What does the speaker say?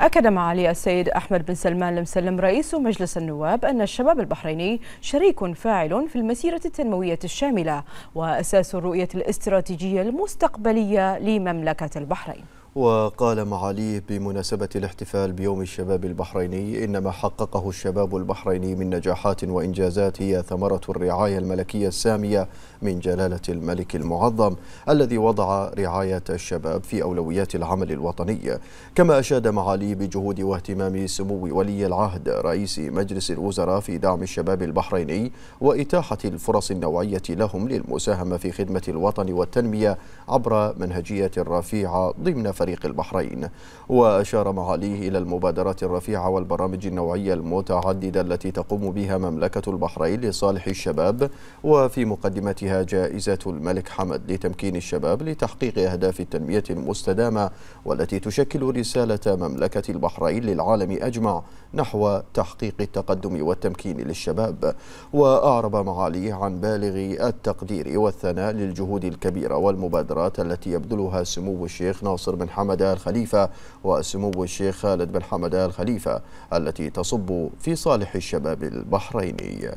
أكد معالي السيد أحمد بن سلمان المسلم رئيس مجلس النواب أن الشباب البحريني شريك فاعل في المسيرة التنموية الشاملة وأساس الرؤية الاستراتيجية المستقبلية لمملكة البحرين وقال معاليه بمناسبة الاحتفال بيوم الشباب البحريني إن ما حققه الشباب البحريني من نجاحات وإنجازات هي ثمرة الرعاية الملكية السامية من جلالة الملك المعظم الذي وضع رعاية الشباب في أولويات العمل الوطني كما أشاد معاليه بجهود واهتمام سمو ولي العهد رئيس مجلس الوزراء في دعم الشباب البحريني وإتاحة الفرص النوعية لهم للمساهمة في خدمة الوطن والتنمية عبر منهجية رفيعة ضمن فريق طريق البحرين وأشار معاليه إلى المبادرات الرفيعة والبرامج النوعية المتعددة التي تقوم بها مملكة البحرين لصالح الشباب وفي مقدمتها جائزة الملك حمد لتمكين الشباب لتحقيق أهداف التنمية المستدامة والتي تشكل رسالة مملكة البحرين للعالم أجمع نحو تحقيق التقدم والتمكين للشباب وأعرب معاليه عن بالغ التقدير والثناء للجهود الكبيرة والمبادرات التي يبذلها سمو الشيخ ناصر بن بن حمد آل خليفة وسمو الشيخ خالد بن حمد آل خليفة التي تصب في صالح الشباب البحريني